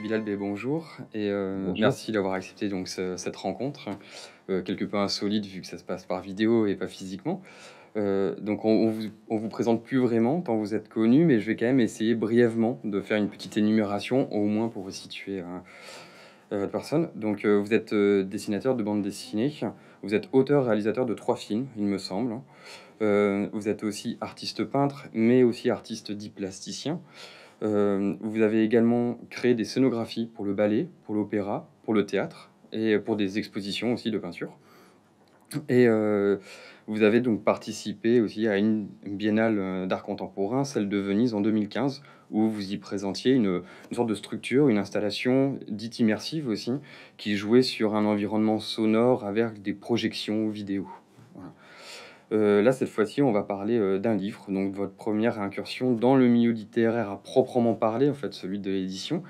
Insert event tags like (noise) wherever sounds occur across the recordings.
Guy bonjour. Et euh, merci d'avoir accepté donc, cette rencontre, euh, quelque peu insolite vu que ça se passe par vidéo et pas physiquement. Euh, donc on, vous, présente plus vraiment tant vous êtes connu, mais je vais quand même essayer brièvement de faire une petite énumération, au moins pour vous situer votre personne. Donc vous êtes dessinateur de bande dessinée, vous êtes auteur-réalisateur de trois films, il me semble. vous êtes aussi artiste peintre, mais aussi artiste dit plasticien. Euh, vous avez également créé des scénographies pour le ballet, pour l'opéra, pour le théâtre et pour des expositions aussi de peinture. Et euh, vous avez donc participé aussi à une biennale euh, d'art contemporain, celle de Venise en 2015, où vous y présentiez une, une sorte de structure, une installation dite immersive aussi, qui jouait sur un environnement sonore avec des projections vidéo. Euh, là, cette fois-ci, on va parler euh, d'un livre, donc votre première incursion dans le milieu littéraire à proprement parler, en fait, celui de l'édition,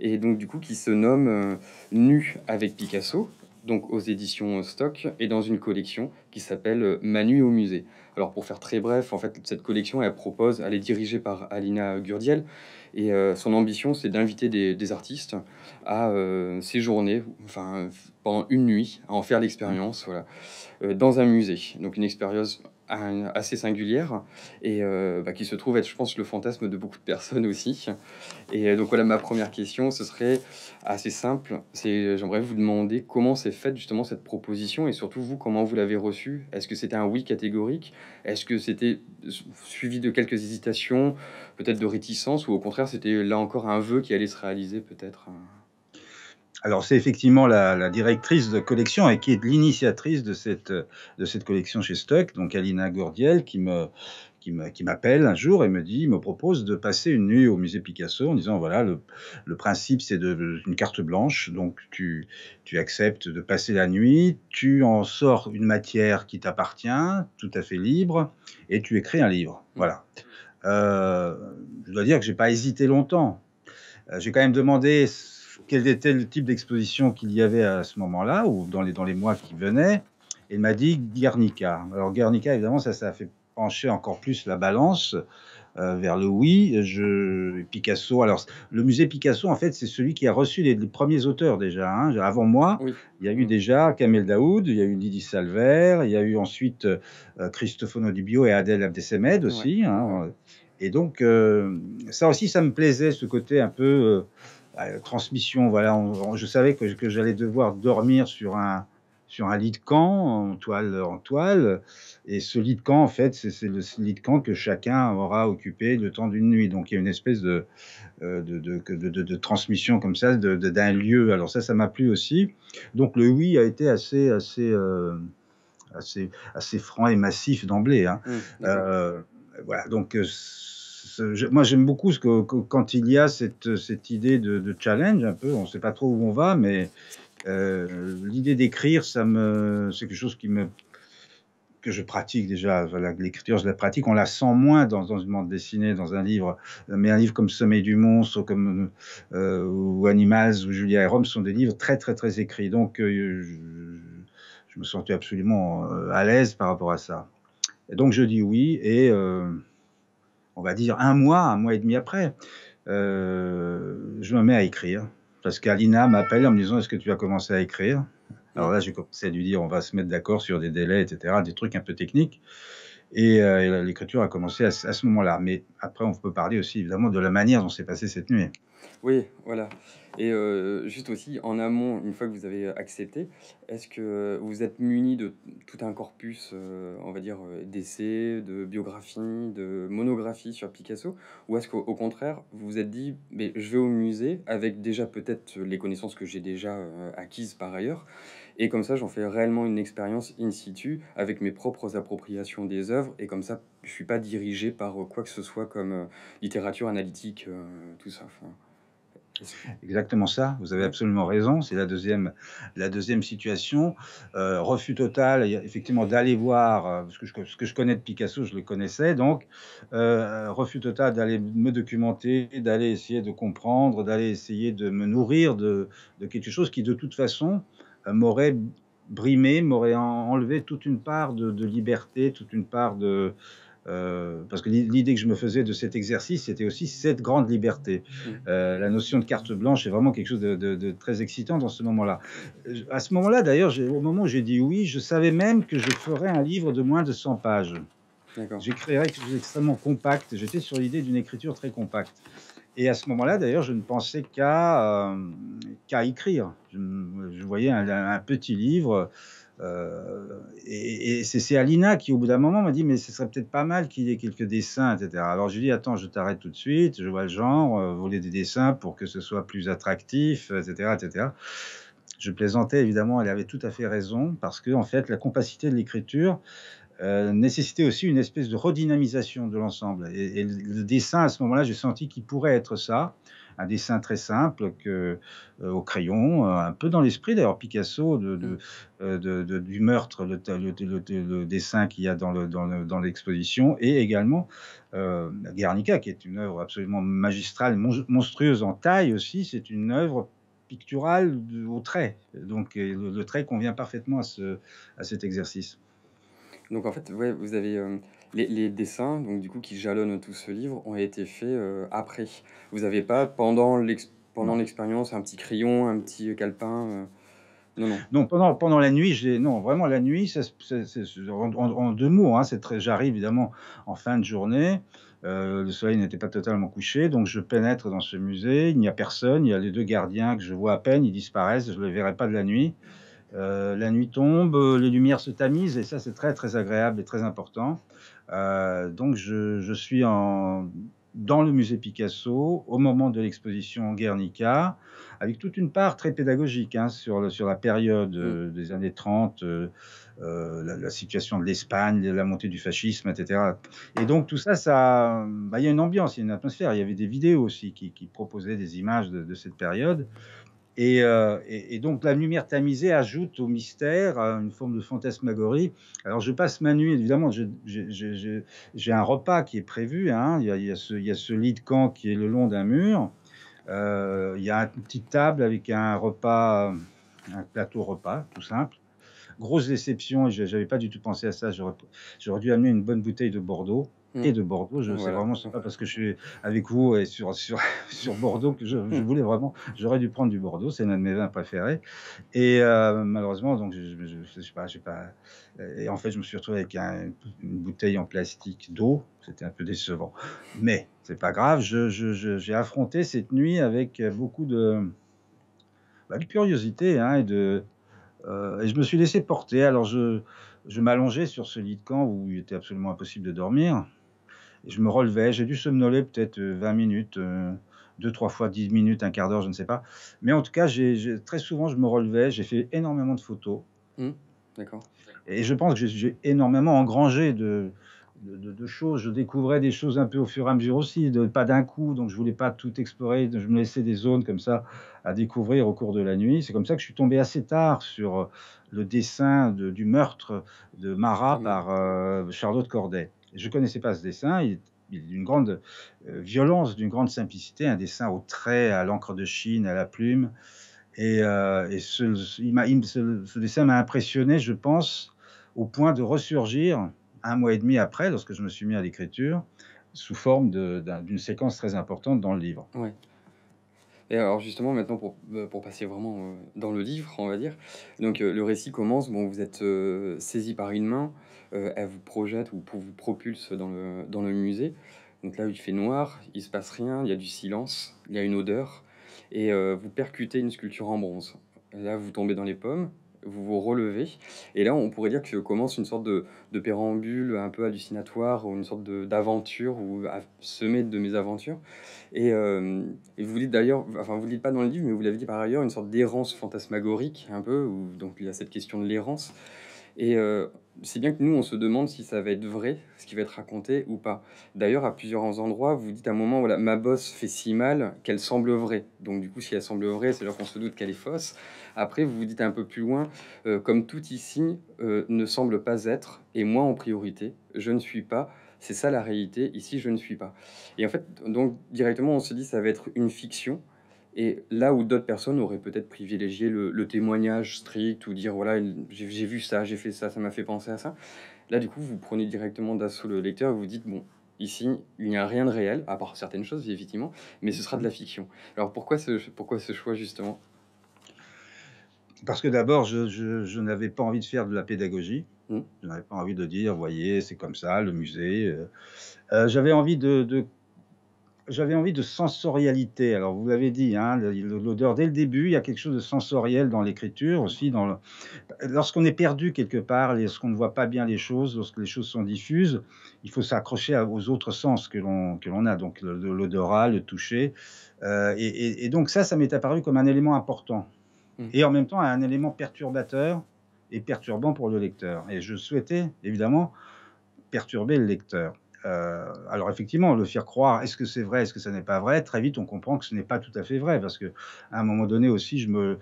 et donc du coup qui se nomme euh, Nu avec Picasso, donc aux éditions Stock, et dans une collection qui s'appelle Manu au musée. Alors pour faire très bref, en fait, cette collection, elle propose, elle est dirigée par Alina Gurdiel, et euh, son ambition, c'est d'inviter des, artistes à euh, séjourner, enfin pendant une nuit, à en faire l'expérience, voilà, euh, dans un musée. Donc une expérience assez singulière et euh, bah, qui se trouve être, je pense, le fantasme de beaucoup de personnes aussi. Et euh, donc voilà, ma première question, ce serait assez simple. C'est, j'aimerais vous demander comment s'est faite justement cette proposition et surtout vous, comment vous l'avez reçue. Est-ce que c'était un oui catégorique Est-ce que c'était suivi de quelques hésitations, peut-être de réticence ou au contraire, c'était là encore un vœu qui allait se réaliser peut-être hein? Alors c'est effectivement la, directrice de collection et qui est l'initiatrice de cette, de cette collection chez Stock, donc Alina Gordiel, qui me qui m'appelle un jour et me dit, me propose de passer une nuit au musée Picasso en disant voilà le, principe c'est une carte blanche donc tu tu acceptes de passer la nuit, tu en sors une matière qui t'appartient, tout à fait libre et tu écris un livre. Voilà. Euh, je dois dire que je n'ai pas hésité longtemps. Euh, j'ai quand même demandé quel était le type d'exposition qu'il y avait à ce moment-là ou dans les, dans les mois qui venaient. Et il m'a dit Guernica. Alors Guernica, évidemment, ça, ça a fait pencher encore plus la balance euh, vers le oui. Je, Picasso. Alors le musée Picasso, en fait, c'est celui qui a reçu les, premiers auteurs déjà. Hein, avant moi, il y a eu déjà Kamel Daoud, il y a eu Lydie Salver, il y a eu ensuite euh, Christophe Christophono et Adèle Abdesemed aussi. Hein. Et donc, euh, ça aussi, ça me plaisait, ce côté un peu... Euh, transmission, voilà, je savais que, j'allais devoir dormir sur un, sur un lit de camp, en toile, en toile. Et ce lit de camp, en fait, c'est le lit de camp que chacun aura occupé le temps d'une nuit. Donc il y a une espèce de, euh, de, de, transmission comme ça d'un lieu. Alors ça, ça m'a plu aussi. Donc le oui a été assez, assez, euh, assez, assez franc et massif d'emblée. Hein. Mmh, voilà, donc moi j'aime beaucoup ce que, quand il y a cette, cette idée de, challenge un peu, on ne sait pas trop où on va, mais euh, l'idée d'écrire, ça me, c'est quelque chose qui me, que je pratique déjà. l'écriture, je la pratique. On la sent moins dans, dans une bande dessinée, dans un livre, mais un livre comme Sommet du monstre, comme euh, ou Animals ou Julia et Rome sont des livres très très très écrits. Donc euh, je, me sentais absolument à l'aise par rapport à ça. Et donc je dis oui et on va dire, un mois, un mois et demi après, euh, je me mets à écrire. Parce qu'Alina m'appelle en me disant Est-ce que tu as commencé à écrire Alors là, j'ai commencé à lui dire On va se mettre d'accord sur des délais, etc., des trucs un peu techniques. Et, euh, l'écriture a commencé à, ce moment-là. Mais après, on peut parler aussi évidemment de la manière dont s'est passée cette nuit. Oui, voilà. Et euh, juste aussi, en amont, une fois que vous avez accepté, est-ce que vous êtes muni de tout un corpus, euh, on va dire, euh, d'essais, de biographies, de monographies sur Picasso Ou est-ce qu'au contraire, vous vous êtes dit, je vais au musée avec déjà peut-être les connaissances que j'ai déjà acquises par ailleurs et comme ça, j'en fais réellement une expérience in situ avec mes propres appropriations des œuvres. Et comme ça, je ne suis pas dirigé par quoi que ce soit comme littérature analytique, tout ça. Exactement ça, vous avez absolument raison, c'est la deuxième, la deuxième situation. Euh, refus total, effectivement, d'aller voir, euh, parce que je, ce que je connais de Picasso, je le connaissais, donc euh, refus total d'aller me documenter, d'aller essayer de comprendre, d'aller essayer de me nourrir de, de, quelque chose qui, de toute façon, m'aurait brimé, m'aurait enlevé toute une part de liberté, toute une part de euh, parce que l'idée que je me faisais de cet exercice, c'était aussi cette grande liberté. Mmh. Euh, la notion de carte blanche est vraiment quelque chose de, très excitant dans ce moment-là. Euh, à ce moment-là, d'ailleurs, au moment où j'ai dit oui, je savais même que je ferais un livre de moins de 100 pages. J'écrirais quelque chose d'extrêmement compact. J'étais sur l'idée d'une écriture très compacte. Et à ce moment-là, d'ailleurs, je ne pensais qu'à écrire. Je, voyais un, un, petit livre euh, et, c'est Alina qui, au bout d'un moment, m'a dit Mais ce serait peut-être pas mal qu'il y ait quelques dessins, etc. Alors je lui dis Attends, je t'arrête tout de suite, je vois le genre, euh, voler des dessins pour que ce soit plus attractif, etc. etc. Je plaisantais, évidemment, elle avait tout à fait raison, parce que, fait, la compacité de l'écriture euh, nécessitait aussi une espèce de redynamisation de l'ensemble. et, le dessin, à ce moment-là, j'ai senti qu'il pourrait être ça un dessin très simple que, euh, au crayon, euh, un peu dans l'esprit d'ailleurs Picasso de, mm. euh, du meurtre, le, dessin qu'il y a dans l'exposition, le, dans, et également Guernica, qui est une œuvre absolument magistrale, monstrueuse en taille aussi, c'est une œuvre picturale au trait. Donc le, trait convient parfaitement à, ce, à cet exercice. Donc en fait, vous avez les, dessins, donc du coup, qui jalonnent tout ce livre, ont été faits euh, après. Vous n'avez pas pendant l'expérience un petit crayon, un petit calepin. Euh, non, pendant, pendant la nuit, j'ai non vraiment la nuit. c'est en, deux mots, hein, c'est très. J'arrive évidemment en fin de journée. Euh, le soleil n'était pas totalement couché, donc je pénètre dans ce musée. Il n'y a personne. Il y a les deux gardiens que je vois à peine. Ils disparaissent. Je ne les verrai pas de la nuit. la nuit tombe, les lumières se tamisent et ça c'est très très agréable et très important. Euh, donc je, suis dans le musée Picasso au moment de l'exposition Guernica, avec toute une part très pédagogique hein, sur, la période mm. euh, des années 30, euh, la, situation de l'Espagne, la montée du fascisme, etc. Et donc tout ça, ça, bah, il y a une ambiance, il y a une atmosphère. Il y avait des vidéos aussi qui, proposaient des images de cette période. Euh, et, donc la lumière tamisée ajoute au mystère une forme de fantasmagorie. Alors je passe ma nuit, évidemment, j'ai un repas qui est prévu. Hein. Il, y a, il, ce, lit de camp qui est le long d'un mur. Euh, il y a une petite table avec un repas, un plateau repas, tout simple. Grosse déception, je n'avais pas du tout pensé à ça. J'aurais dû amener une bonne bouteille de Bordeaux. Mm. et de Bordeaux. Je sais vraiment, parce que je suis avec vous et sur, (laughs) sur, Bordeaux que je, mm. voulais vraiment, j'aurais dû prendre du Bordeaux, c'est l'un de mes vins préférés. Et euh, malheureusement, donc, je, ne sais pas, je sais pas. Et en fait, je me suis retrouvé avec une bouteille en plastique d'eau. C'était un peu décevant. Mais c'est pas grave, j'ai affronté cette nuit avec beaucoup de, bah, curiosité hein, et de. Euh, et je me suis laissé porter. Alors je, je m'allongeais sur ce lit de camp où il était absolument impossible de dormir je me relevais, j'ai dû somnoler peut-être 20 euh, minutes, euh, deux, trois fois 10 minutes, un quart d'heure, je ne sais pas. Mais en tout cas, très souvent, je me relevais, j'ai fait énormément de photos. Mmh, d'accord. Et je pense que j'ai énormément engrangé de, choses. Je découvrais des choses un peu au fur et à mesure aussi, pas d'un coup. Donc, je voulais pas tout explorer. Je me laissais des zones comme ça à découvrir au cours de la nuit. C'est comme ça que je suis tombé assez tard sur euh, le dessin du meurtre de Marat ah par euh, Charlotte Corday. Je ne connaissais pas ce dessin. Il, est d'une grande euh, violence, d'une grande simplicité, un dessin au trait, à l'encre de Chine, à la plume. Et, euh, ce, ce, dessin m'a impressionné, je pense, au point de ressurgir un mois et demi après, lorsque je me suis mis à l'écriture, sous forme d'une séquence très importante dans le livre. Ouais. Et alors justement, maintenant, pour, euh, passer vraiment dans le livre, on va dire, donc le récit commence, bon, vous êtes saisi par une main, euh, elle vous projette ou vous propulse dans le, dans le musée. Donc là, il fait noir, il se passe rien, il y a du silence, il y a une odeur, et euh, vous percutez une sculpture en bronze. Là, vous tombez dans les pommes, vous vous relevez, et là, on pourrait dire que commence une sorte de, de pérambule un peu hallucinatoire, ou une sorte d'aventure, ou semer de mes aventures. Euh, et, vous dites d'ailleurs, enfin, vous ne dites pas dans le livre, mais vous l'avez dit par ailleurs, une sorte d'errance fantasmagorique, un peu, donc il y a cette question de l'errance. Et c'est bien que nous, on se demande si ça va être vrai, ce qui va être raconté ou pas. D'ailleurs, à plusieurs endroits, vous dites à un moment, voilà, ma bosse fait si mal qu'elle semble vraie. Donc, du coup, si elle semble vraie, c'est alors qu'on se doute qu'elle est fausse. Après, vous vous dites un peu plus loin, euh, comme tout ici euh, ne semble pas être, et moi en priorité, je ne suis pas. C'est ça la réalité, ici je ne suis pas. Et en fait, donc directement, on se dit ça va être une fiction, et là où d'autres personnes auraient peut-être privilégié le, témoignage strict ou dire voilà, j'ai vu ça, j'ai fait ça, ça m'a fait penser à ça, là du coup vous prenez directement d'assaut le lecteur et vous dites bon, ici il n'y a rien de réel, à part certaines choses effectivement, mais ce sera de la fiction. Alors pourquoi ce, pourquoi ce choix justement Parce que d'abord je, je, n'avais pas envie de faire de la pédagogie. Mmh. Je n'avais pas envie de dire, voyez, c'est comme ça, le musée. Euh, euh, j'avais envie de j'avais envie de sensorialité. Alors, vous l'avez dit, hein, l'odeur, dès le début, il y a quelque chose de sensoriel dans l'écriture aussi. Dans Lorsqu'on est perdu quelque part, lorsqu'on ne voit pas bien les choses, lorsque les choses sont diffuses, il faut s'accrocher aux autres sens que l'on a, donc l'odorat, le toucher. Euh, et, donc, ça, ça m'est apparu comme un élément important. Mmh. Et en même temps, un élément perturbateur et perturbant pour le lecteur. Et je souhaitais, évidemment, perturber le lecteur. Euh, alors effectivement, le faire croire, est-ce que c'est vrai, est-ce que ça n'est pas vrai, très vite on comprend que ce n'est pas tout à fait vrai, parce que à un moment donné aussi, je me,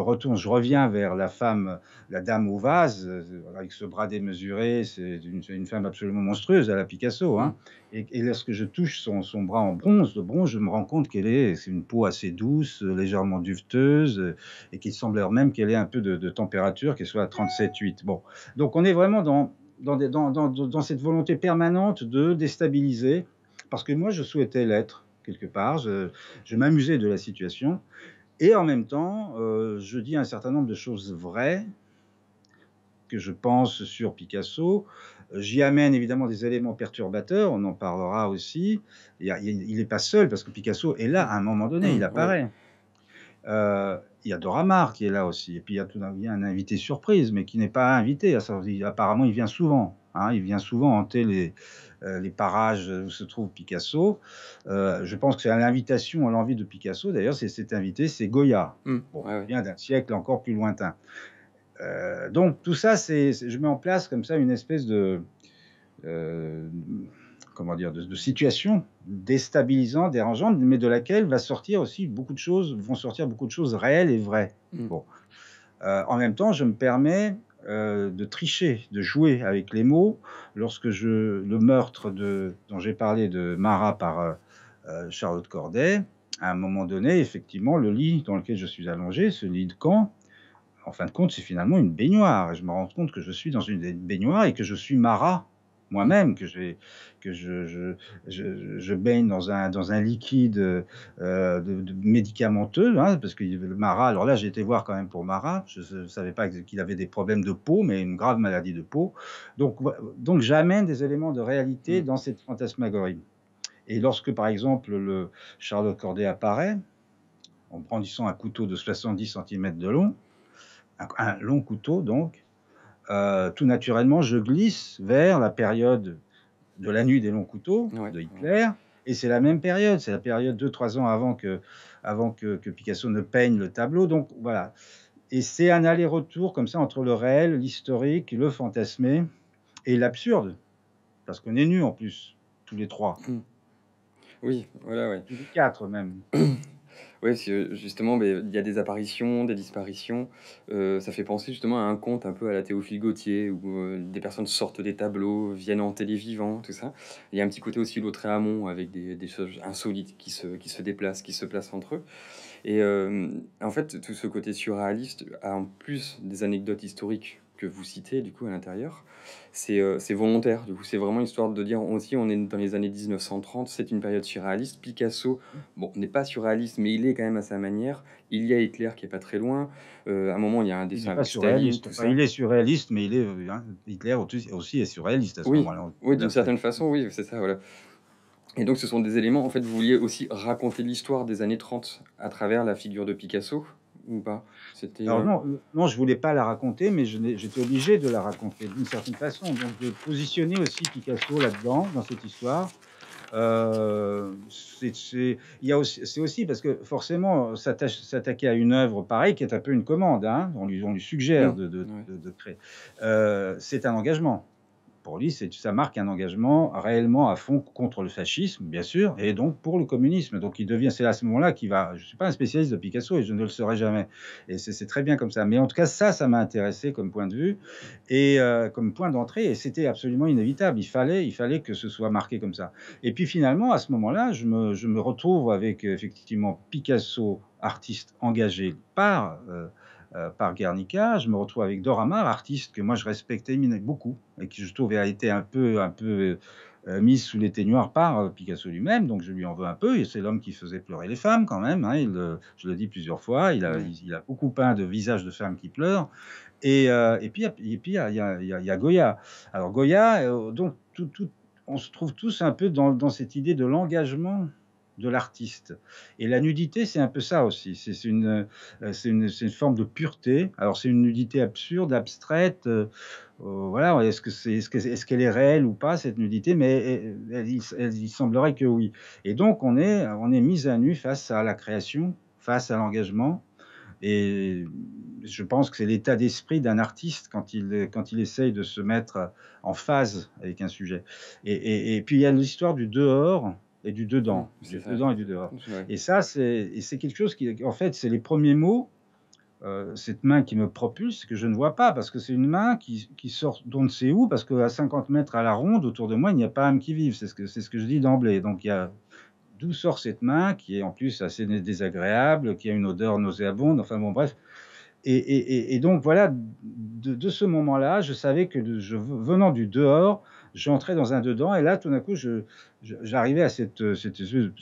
retourne, je reviens vers la femme, la dame au vase, euh, avec ce bras démesuré, c'est une, femme absolument monstrueuse à la Picasso, hein. mmh. et, lorsque je touche son, bras en bronze, de bronze, je me rends compte qu'elle est, une peau assez douce, légèrement duveteuse, et qu'il semble même qu'elle ait un peu de, de température, qu'elle soit à 37,8. Bon, donc on est vraiment dans dans, cette volonté permanente de déstabiliser, parce que moi je souhaitais l'être quelque part, je, m'amusais de la situation, et en même temps euh, je dis un certain nombre de choses vraies que je pense sur Picasso. J'y amène évidemment des éléments perturbateurs, on en parlera aussi. Il n'est pas seul parce que Picasso est là à un moment donné, mmh, il apparaît. Euh, il y a Doramar qui est là aussi. Et puis il y a tout d'un coup un invité surprise, mais qui n'est pas invité. Apparemment, il vient souvent. Hein. il vient souvent hanter les, euh, les parages où se trouve Picasso. Euh, je pense que c'est l'invitation, à l'envie de Picasso. D'ailleurs, c'est cet invité, c'est Goya. Hum. Il vient d'un siècle encore plus lointain. donc tout ça, c'est, je mets en place comme ça une espèce de comment dire, de, situation déstabilisante, dérangeante, mais de laquelle va sortir aussi beaucoup de choses, vont sortir beaucoup de choses réelles et vraies. Mm. Bon. Euh, en même temps, je me permets euh, de tricher, de jouer avec les mots. Lorsque je, le meurtre de, dont j'ai parlé de Marat par euh, Charlotte Corday, à un moment donné, effectivement, le lit dans lequel je suis allongé, ce lit de camp, en fin de compte, c'est finalement une baignoire. Et je me rends compte que je suis dans une baignoire et que je suis Marat moi-même, que, que je, je, baigne dans un, dans un liquide euh, de, médicamenteux, hein, parce que le Marat, alors là j'ai été voir quand même pour Marat, je ne savais pas qu'il avait des problèmes de peau, mais une grave maladie de peau. Donc, donc j'amène des éléments de réalité mm. dans cette fantasmagorie. Et lorsque par exemple le Charlotte Corday apparaît, en brandissant un couteau de 70 cm de long, un long couteau donc, euh, tout naturellement, je glisse vers la période de la nuit des longs couteaux de Hitler. Et c'est la même période, c'est la période 2-3 ans avant, que, avant que, Picasso ne peigne le tableau. Donc voilà. Et c'est un aller-retour comme ça entre le réel, l'historique, le fantasmé et l'absurde. Parce qu'on est nus en plus, tous les trois. Mmh. Oui, voilà, oui. Tous les quatre même. (clears throat) Oui, euh, justement, euh, il y a des apparitions, des disparitions. Euh, ça fait penser justement à un conte un peu à la Théophile Gautier, où des personnes sortent des tableaux, viennent en télé vivant, tout ça. Il y a un petit côté aussi l'autre amont, avec des, choses insolites qui se, qui déplacent, qui se placent entre eux. Et en fait, tout ce côté surréaliste a en plus des anecdotes historiques que vous citez du coup à l'intérieur, euh, c'est volontaire. Du coup, c'est vraiment histoire de dire aussi, on est dans les années 1930, c'est une période surréaliste. Picasso, bon, n'est pas surréaliste, mais il est quand même à sa manière. Il y a Hitler qui est pas très loin. Euh, à un moment, il y a un dessin. Il, il est surréaliste, mais il est euh, hein, Hitler aussi est surréaliste à ce moment-là. Oui, d'une certaine façon, oui, c'est ça, voilà. Et donc, ce sont des éléments. En fait, vous vouliez aussi raconter l'histoire des années 30 à travers la figure de Picasso. Euh, non, non, euh, non, je voulais pas la raconter, mais j'étais obligé de la raconter d'une certaine façon. Donc de positionner aussi Picasso là-dedans, dans cette histoire. Euh, c'est aussi, parce que forcément s'attaquer à une œuvre pareille qui est un peu une commande, hein, on, lui, suggère de, de, créer, c'est un engagement pour lui, ça marque un engagement réellement à fond contre le fascisme, bien sûr, et donc pour le communisme. Donc il devient, c'est à ce moment-là qu'il va. Je ne suis pas un spécialiste de Picasso et je ne le serai jamais. Et c'est très bien comme ça. Mais en tout cas, ça, ça m'a intéressé comme point de vue et euh, comme point d'entrée. Et c'était absolument inévitable. Il fallait, il fallait que ce soit marqué comme ça. Et puis finalement, à ce moment-là, je me, retrouve avec effectivement Picasso, artiste engagé par euh, euh, par Guernica, je me retrouve avec Maar, artiste que moi je respectais beaucoup et qui je trouvais, a été un peu, un peu euh, mise sous les noir par euh, Picasso lui-même, donc je lui en veux un peu. c'est l'homme qui faisait pleurer les femmes quand même. Hein. je le dis plusieurs fois, il a, beaucoup peint de visages de femmes qui pleurent. Et, puis puis il y, a, Goya. Alors Goya, donc on se trouve tous un peu dans cette idée de l'engagement de l'artiste. Et la nudité, c'est un peu ça aussi. C'est une, euh, une, forme de pureté. Alors, c'est une nudité absurde, abstraite. Euh, euh, voilà, est-ce qu'elle est, est, -ce est, réelle ou pas, cette nudité Mais il semblerait que oui. Et donc, on est, on est mis à nu face à la création, face à l'engagement. Et je pense que c'est l'état d'esprit d'un artiste quand il, quand il essaye de se mettre en phase avec un sujet. Et, et puis il y a l'histoire du dehors, et du dedans, mmh, du dedans et du dehors. Mmh, et ça, c'est quelque chose qui, en fait, c'est les premiers mots, euh, cette main qui me propulse, que je ne vois pas, parce que c'est une main qui, sort d'on ne sait où, parce qu'à 50 mètres à la ronde, autour de moi, il n'y a pas âme qui vive, c'est ce, que, je dis d'emblée. Donc, il y a d'où sort cette main, qui est en plus assez désagréable, qui a une odeur nauséabonde, enfin bon, bref. Et, donc, voilà, de, ce moment-là, je savais que je, venant du dehors, j'entrais dans un dedans, et là, tout d'un coup, j'arrivais à cette, euh, c'est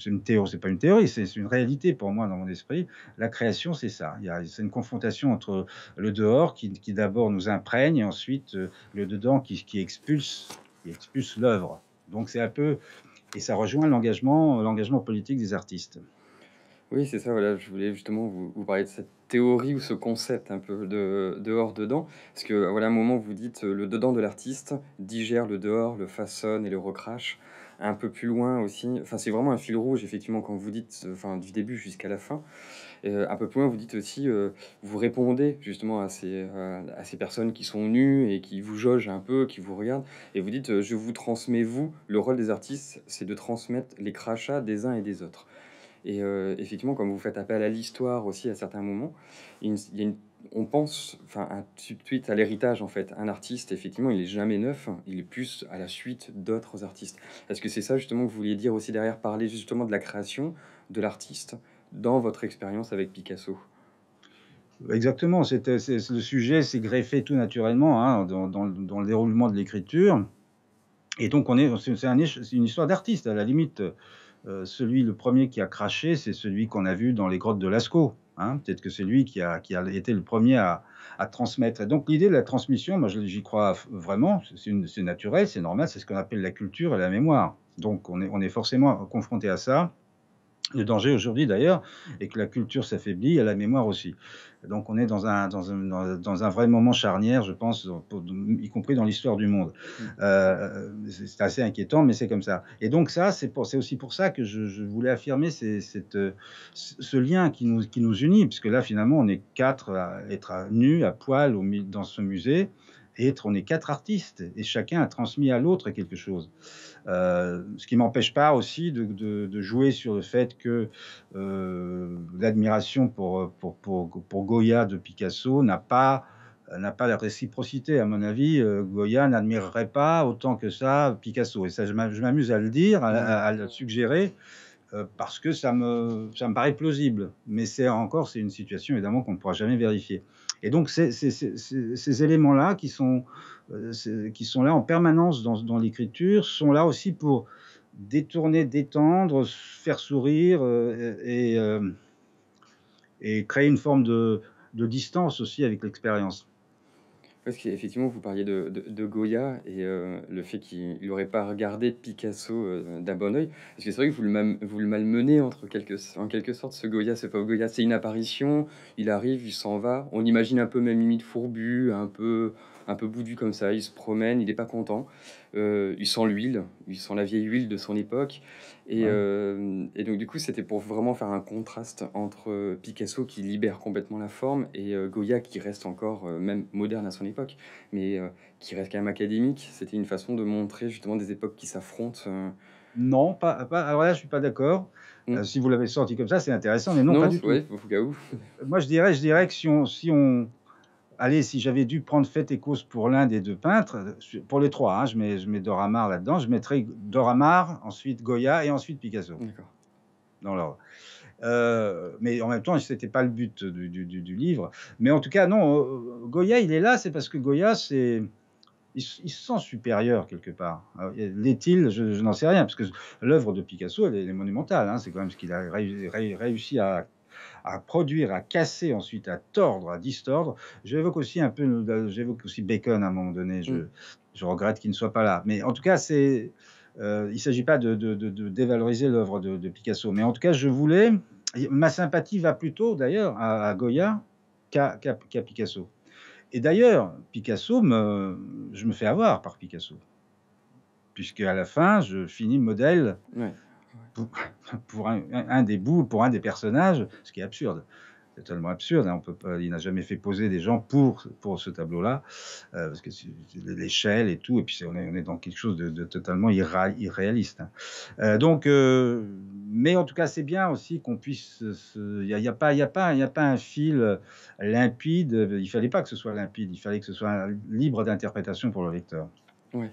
une théorie, c'est pas une théorie, c'est une réalité pour moi dans mon esprit. La création, c'est ça. C'est une confrontation entre le dehors qui, d'abord nous imprègne, et ensuite euh, le dedans qui, expulse, qui expulse l'œuvre. Donc c'est un peu, et ça rejoint l'engagement, l'engagement politique des artistes. Oui, c'est ça, voilà, je voulais justement vous, parler de cette théorie ou ce concept un peu de dehors-dedans, parce que voilà, un moment, vous dites euh, le dedans de l'artiste digère le dehors, le façonne et le recrache. Un peu plus loin aussi, enfin, c'est vraiment un fil rouge, effectivement, quand vous dites, euh, du début jusqu'à la fin. Euh, un peu plus loin, vous dites aussi, vous répondez justement à ces, personnes qui sont nues et qui vous jaugent un peu, qui vous regardent, et vous dites, je vous transmets, vous, le rôle des artistes, c'est de transmettre les crachats des uns et des autres. Et euh, effectivement, comme vous faites appel à l'histoire aussi à certains moments, on pense, enfin, de suite à l'héritage en fait. Un artiste, effectivement, il n'est jamais neuf, il est plus à la suite d'autres artistes. Est-ce que c'est ça justement que vous vouliez dire aussi derrière, parler justement de la création de l'artiste dans votre expérience avec Picasso Exactement, euh, le sujet s'est greffé tout naturellement hein, dans, le déroulement de l'écriture. Et donc, on est, c'est une histoire d'artiste à la limite. Euh, celui, le premier qui a craché, c'est celui qu'on a vu dans les grottes de Lascaux. Hein. Peut-être que c'est lui qui a, été le premier à, transmettre. donc l'idée de la transmission, moi j'y crois vraiment, c'est naturel, c'est normal, c'est ce qu'on appelle la culture et la mémoire. Donc on est forcément confronté à ça le danger aujourd'hui d'ailleurs est que la culture s'affaiblit et la mémoire aussi. Donc on est dans un, dans un, dans un vrai moment charnière, je pense, y compris dans l'histoire du monde. Mm. Euh, c'est assez inquiétant, mais c'est comme ça. Et donc ça, c'est aussi pour ça que je, voulais affirmer ces, cette, euh, ce lien qui nous, qui nous unit, puisque là finalement on est quatre à être nus, à poil, au, dans ce musée on est quatre artistes et chacun a transmis à l'autre quelque chose. Euh, ce qui m'empêche pas aussi de, jouer sur le fait que euh, l'admiration pour, Goya de Picasso n'a pas la réciprocité. À mon avis, euh, Goya n'admirerait pas autant que ça Picasso. Et ça, je m'amuse à le dire, à, le suggérer, parce que ça me, ça me paraît plausible. Mais c'est encore, c'est une situation évidemment qu'on ne pourra jamais vérifier. Et donc, ces éléments-là qui sont, euh, qui sont là en permanence dans, l'écriture sont là aussi pour détourner, détendre, faire sourire euh, et, euh, et, créer une forme de distance aussi avec l'expérience. Parce qu'effectivement, vous parliez de, Goya et euh, le fait qu'il n'aurait pas regardé Picasso euh, d'un bon oeil. Parce que c'est vrai que vous le, vous le malmenez entre quelque, en quelque sorte, ce Goya, ce au Goya. C'est une apparition, il arrive, il s'en va. On imagine un peu même limite fourbu, un peu un peu boudu comme ça. Il se promène, il n'est pas content. Euh, il sent l'huile, il sent la vieille huile de son époque. Et, euh, donc, du coup, c'était pour vraiment faire un contraste entre euh, Picasso qui libère complètement la forme et euh, Goya qui reste encore, même moderne à son époque, mais qui reste quand même académique. C'était une façon de montrer justement des époques qui s'affrontent. Non, pas, pas, alors là, je suis pas d'accord. Mm. si vous l'avez sorti comme ça, c'est intéressant, mais non, pas du tout. Moi, je dirais, je dirais que si on, si on, allez, si j'avais dû prendre fête et cause pour l'un des deux peintres, euh, pour les trois, hein, je, mets, je mets Doramar là-dedans, je mettrais Doramar, ensuite Goya et ensuite Picasso. D'accord. Dans l'ordre. Euh, mais en même temps, ce n'était pas le but du, livre. Mais en tout cas, non, euh, Goya, il est là, c'est parce que Goya, c'est. Il, se sent supérieur quelque part. L'est-il Je, n'en sais rien, parce que l'œuvre de Picasso, elle, est monumentale. Hein, c'est quand même ce qu'il a réussi à à produire, à casser, ensuite à tordre, à distordre. J'évoque aussi un peu, euh, j'évoque aussi Bacon à un moment donné. Mm. Je, regrette qu'il ne soit pas là. Mais en tout cas, c'est, euh, il ne s'agit pas de, dévaloriser l'œuvre de, Picasso. Mais en tout cas, je voulais. Ma sympathie va plutôt d'ailleurs à, Goya qu'à Picasso. Et d'ailleurs, Picasso, me, je me fais avoir par Picasso puisque à la fin, je finis modèle pour, (laughs) un, des bouts, pour un des personnages, ce qui est absurde. C'est tellement absurde. Hein. on il n'a jamais fait poser des gens pour, pour ce tableau-là, euh, parce que c'est l'échelle et tout, et puis on, est, dans quelque chose de, totalement irréaliste. Hein. Euh, donc, euh, mais en tout cas, c'est bien aussi qu'on puisse. Il n'y a, a, pas, a, pas, a pas un fil limpide. Il fallait pas que ce soit limpide. Il fallait que ce soit libre d'interprétation pour le lecteur. Oui.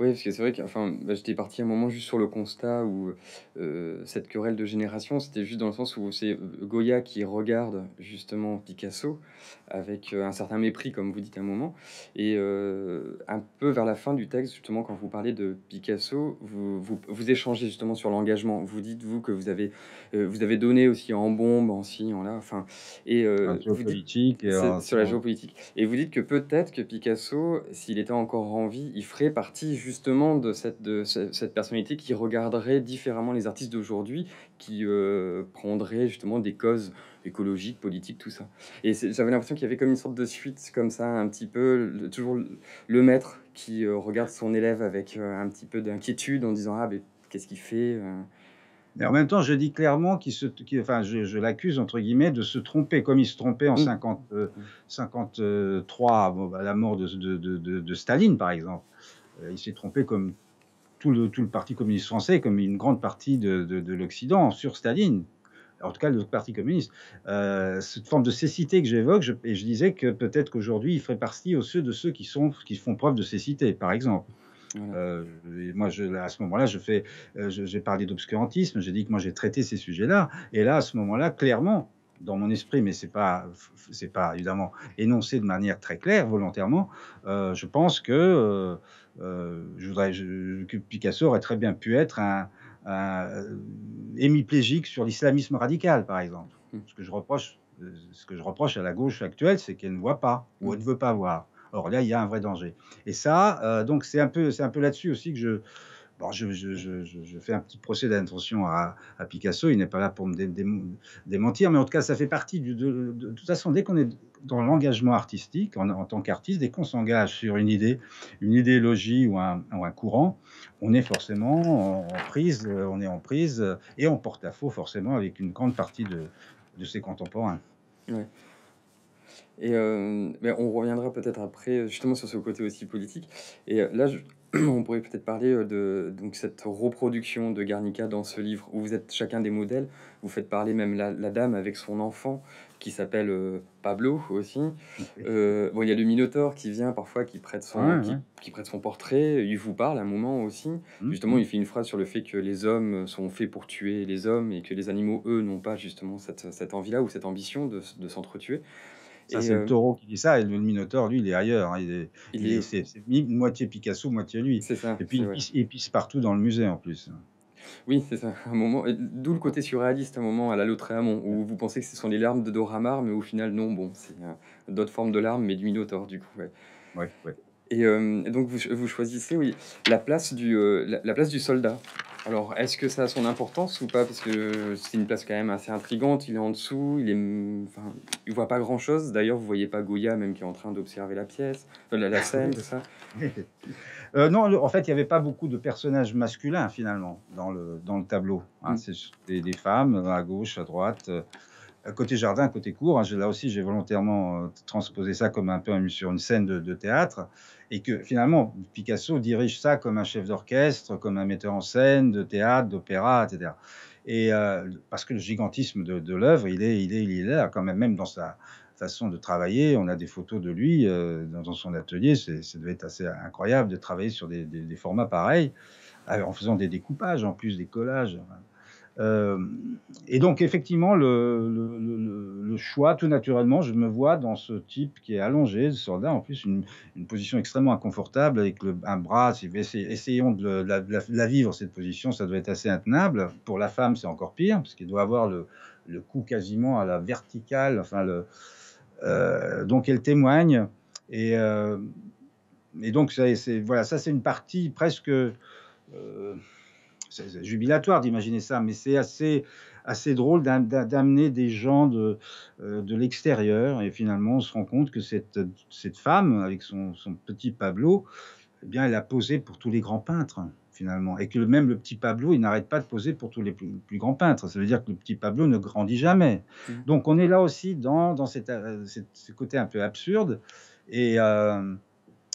Oui, parce que c'est vrai que enfin, bah, j'étais parti à un moment juste sur le constat où euh, cette querelle de génération, c'était juste dans le sens où c'est euh, Goya qui regarde justement Picasso avec euh, un certain mépris, comme vous dites à un moment. Et un peu vers la fin du texte, justement, quand vous parlez de Picasso, vous, vous, échangez justement sur l'engagement. Vous dites, vous, que vous avez, vous avez donné aussi en bombe, en signe, en là, enfin. Et, sur la géopolitique. Et vous dites que peut-être que Picasso, s'il était encore en vie, il ferait partie justement de cette, personnalité qui regarderait différemment les artistes d'aujourd'hui, qui euh, prendrait justement des causes écologiques, politiques, tout ça. Et j'avais l'impression qu'il y avait comme une sorte de suite comme ça, un petit peu, toujours le, maître qui euh, regarde son élève avec euh, un petit peu d'inquiétude en disant ah mais qu'est-ce qu'il fait mais en même temps, je dis clairement qu'il se, enfin, je, l'accuse entre guillemets de se tromper, comme il se trompait en 50, 53 à la mort de Staline, par exemple. Euh, il s'est trompé comme tout le, tout le, Parti communiste français, comme une grande partie de, l'Occident, sur Staline, en tout cas le Parti communiste. Euh, cette forme de cécité que j'évoque, et je disais que peut-être qu'aujourd'hui, il ferait partie aussi de ceux qui, sont, qui font preuve de cécité, par exemple. Euh, moi, je, à ce moment-là, je fais, j'ai parlé d'obscurantisme, j'ai dit que moi j'ai traité ces sujets-là, et là, à ce moment-là, clairement, dans mon esprit, mais c'est pas, c'est pas évidemment énoncé de manière très claire, volontairement. je pense que euh, je voudrais que Picasso aurait très bien pu être un, euh, hémiplégique sur l'islamisme radical, par exemple. Hmm. Ce que je reproche, euh, ce que je reproche à la gauche actuelle, c'est qu'elle ne voit pas ou hmm. elle ne veut pas voir. Or là, il y a un vrai danger. Et ça, donc c'est un peu, c'est un peu là-dessus aussi que je, alors je, fais un petit procès d'intention à, Picasso, il n'est pas là pour me démentir, mais en tout cas, ça fait partie de, de, toute façon, dès qu'on est dans l'engagement artistique, en, tant qu'artiste, dès qu'on s'engage sur une idée, une idéologie ou un, courant, on est forcément en, prise, on est en prise et on porte-à-faux forcément avec une grande partie de, ses contemporains. Ouais. Et euh, on reviendra peut-être après justement sur ce côté aussi politique. Et euh, là, je, (clears throat) on pourrait peut-être parler euh, de cette reproduction de Garnica dans ce livre où vous êtes chacun des modèles. Vous faites parler même la, dame avec son enfant qui s'appelle euh, Pablo aussi. Euh, bon, il y a le Minotaure qui vient parfois, qui prête son, qui, prête son portrait. Il vous parle à un moment aussi. Mmh. Justement, il fait une phrase sur le fait que les hommes sont faits pour tuer les hommes et que les animaux, eux, n'ont pas justement cette, envie-là ou cette ambition de, de s'entretuer. Ça, c'est le euh, taureau qui dit ça, et le Minotaure, lui, il est ailleurs. Hein, il est, C'est, moitié Picasso, moitié lui. et puis, il, pisse partout dans le musée, en plus. Oui, c'est ça. Un moment, d'où le côté surréaliste, un moment à la Lautréamont, où vous pensez que ce sont les larmes de Dora Maar, mais au final, non, bon, c'est euh, d'autres formes de larmes, mais du Minotaure, du coup. Ouais. Et euh, donc, vous, vous choisissez, oui, la place du, la, place du soldat. Alors, est-ce que ça a son importance ou pas Parce que c'est une place quand même assez intrigante. Il est en dessous, il est, enfin, il voit pas grand-chose. D'ailleurs, vous voyez pas Goya même qui est en train d'observer la pièce, euh, la, ah scène, tout ça. (laughs) Euh, non, en fait, il n'y avait pas beaucoup de personnages masculins finalement dans le tableau. Hein. Hmm. C'est des, femmes à gauche, à droite. Euh, côté jardin, côté cours, hein, là aussi, j'ai volontairement euh, transposé ça comme un peu sur une scène de, théâtre, et que finalement, Picasso dirige ça comme un chef d'orchestre, comme un metteur en scène, de théâtre, d'opéra, etc. Et euh, parce que le gigantisme de, l'œuvre, il est, il est, il est là quand même, même dans sa façon de travailler. On a des photos de lui euh, dans son atelier. Ça devait être assez incroyable de travailler sur des, des, formats pareils, en faisant des découpages en plus, des collages. Euh, et donc, effectivement, le, choix, tout naturellement, je me vois dans ce type qui est allongé, ce soldat, en plus, une, position extrêmement inconfortable, avec le, un bras, essayons de, la, vivre, cette position, ça doit être assez intenable. Pour la femme, c'est encore pire, parce qu'elle doit avoir le, cou quasiment à la verticale, enfin, le, euh, donc elle témoigne, et, euh, et donc, ça, c'est, voilà, ça, c'est une partie presque c'est jubilatoire d'imaginer ça, mais c'est assez, assez drôle d'amener des gens de, euh, de l'extérieur. Et finalement, on se rend compte que cette, cette femme, avec son, son petit Pablo, eh bien, elle a posé pour tous les grands peintres finalement. Et que même le petit Pablo, il n'arrête pas de poser pour tous les plus, grands peintres. Ça veut dire que le petit Pablo ne grandit jamais. Mmh. Donc on est là aussi dans, dans cette, euh, ce côté un peu absurde. Et, euh,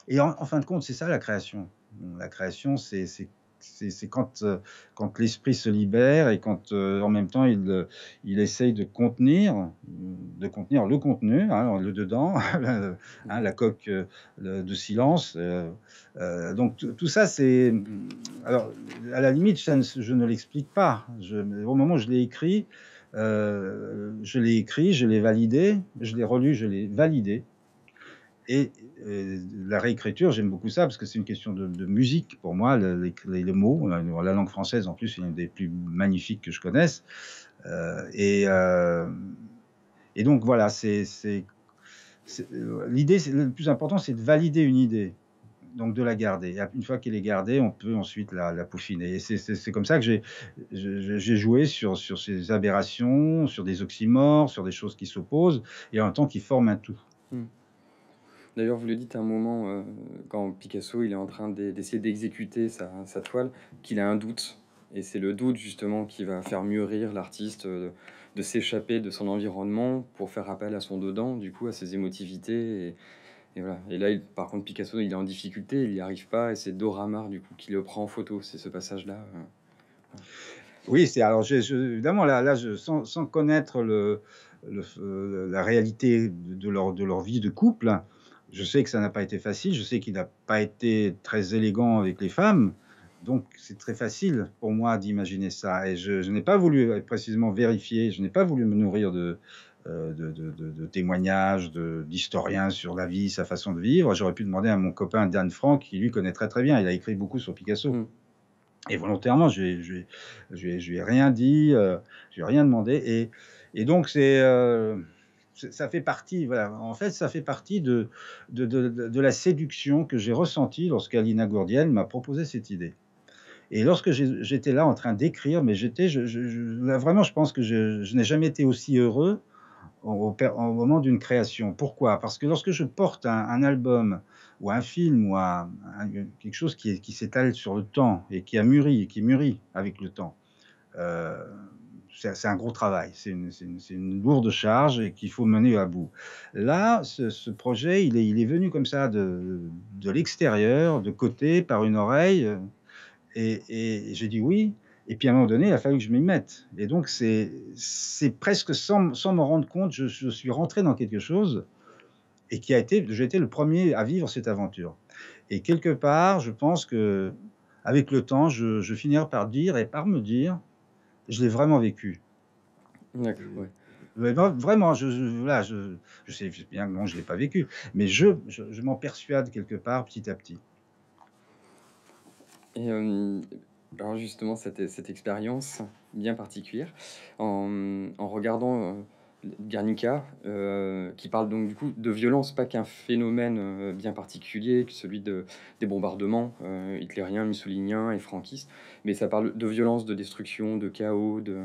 et en, en, fin de compte, c'est ça la création. La création, c'est c'est euh, quand, l'esprit se libère et quand euh, en même temps euh, il, essaye de contenir, de contenir le contenu, hein, le dedans, (laughs) hein, la coque de silence. donc tout ça, c'est. Alors, à la limite, je, ne l'explique pas. au moment où je l'ai écrit, je l'ai écrit, je l'ai validé, je l'ai relu, je l'ai validé. Et euh, la réécriture, j'aime beaucoup ça parce que c'est une question de, musique pour moi, les, mots. La, langue française, en plus, est une des plus magnifiques que je connaisse. Euh, et, euh, et, donc, voilà, c'est. L'idée, le plus important, c'est de valider une idée, donc de la garder. une fois qu'elle est gardée, on peut ensuite la, la peaufiner. Et c'est comme ça que j'ai joué sur, ces aberrations, sur des oxymores, sur des choses qui s'opposent, et en même temps qui forment un tout. Hmm. D'ailleurs, vous le dites un moment, euh, quand Picasso il est en train d'essayer d'exécuter sa, toile, qu'il a un doute. Et c'est le doute justement qui va faire mûrir l'artiste euh, de s'échapper de son environnement pour faire appel à son dedans, du coup à ses émotivités. Et, voilà. Et là, par contre, Picasso il est en difficulté, il n'y arrive pas, et c'est Maar, du coup qui le prend en photo. C'est ce passage-là. Euh, oui, c'est alors évidemment là, là sans, connaître la réalité de leur vie de couple, je sais que ça n'a pas été facile, je sais qu'il n'a pas été très élégant avec les femmes, donc c'est très facile pour moi d'imaginer ça. Et je, n'ai pas voulu précisément vérifier, je n'ai pas voulu me nourrir de, euh, de, de témoignages d'historiens sur la vie, sa façon de vivre. J'aurais pu demander à mon copain Dan Frank, qui lui connaît très très bien, il a écrit beaucoup sur Picasso. Mm. Et volontairement, je lui ai, rien dit, euh, je lui ai rien demandé. Et, et donc c'est... Euh, ça fait partie, voilà, en fait, ça fait partie de, de, la séduction que j'ai ressentie lorsqu'Alina Gordienne m'a proposé cette idée. Et lorsque j'étais là en train d'écrire, mais j'étais, je, vraiment, je pense que je, n'ai jamais été aussi heureux au, moment d'une création. Pourquoi Parce que lorsque je porte un, album ou un film ou quelque chose qui, qui s'étale sur le temps et qui a mûri, qui mûrit avec le temps, euh, c'est un gros travail, c'est une, lourde charge et qu'il faut mener à bout. Là, ce, projet, il est, venu comme ça de, l'extérieur, de côté, par une oreille, euh, et, j'ai dit oui. Et puis à un moment donné, il a fallu que je m'y mette. Et donc, c'est presque sans, me m'en rendre compte, je, suis rentré dans quelque chose et qui a été, j'ai été le premier à vivre cette aventure. Et quelque part, je pense que avec le temps, je finirai par dire et par me dire, je l'ai vraiment vécu. D'accord. vraiment, je, là, je, sais bien que non, je ne l'ai pas vécu, mais je, m'en persuade quelque part petit à petit. Et euh, alors justement, cette, cette expérience bien particulière, en, en regardant euh, Guernica, euh, qui parle donc du coup de violence, pas qu'un phénomène euh, bien particulier, que celui de, des bombardements euh, hitlériens, mussoliniens et franquistes, mais ça parle de violence, de destruction, de chaos, de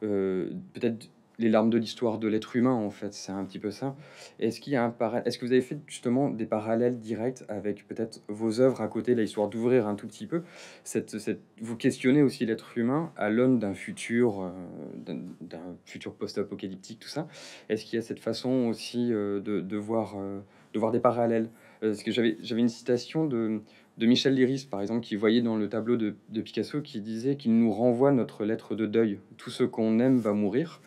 peut-être les larmes de l'histoire de l'être humain, en fait. C'est un petit peu ça. Est-ce qu'il y a un Est-ce que vous avez fait justement des parallèles directs avec peut-être vos œuvres à côté, la histoire d'ouvrir un tout petit peu cette, Vous questionnez aussi l'être humain à l'aune d'un futur, euh, d'un futur post-apocalyptique, tout ça. Est-ce qu'il y a cette façon aussi euh, de, voir, euh, de voir des parallèles Parce que j'avais une citation de de Michel Liris, par exemple, qui voyait dans le tableau de, de Picasso, qui disait qu'il nous renvoie notre lettre de deuil. Tout ce qu'on aime va mourir.